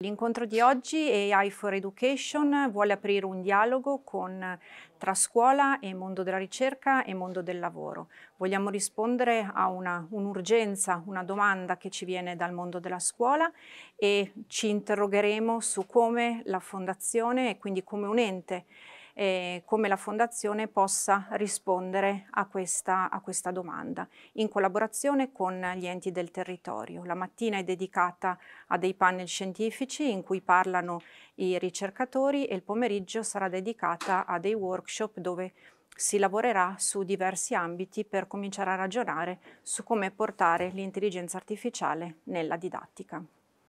L'incontro di oggi AI for Education vuole aprire un dialogo con, tra scuola e mondo della ricerca e mondo del lavoro. Vogliamo rispondere a un'urgenza, un una domanda che ci viene dal mondo della scuola e ci interrogheremo su come la Fondazione e quindi come un ente eh, come la Fondazione possa rispondere a questa, a questa domanda, in collaborazione con gli enti del territorio. La mattina è dedicata a dei panel scientifici in cui parlano i ricercatori e il pomeriggio sarà dedicata a dei workshop dove si lavorerà su diversi ambiti per cominciare a ragionare su come portare l'intelligenza artificiale nella didattica.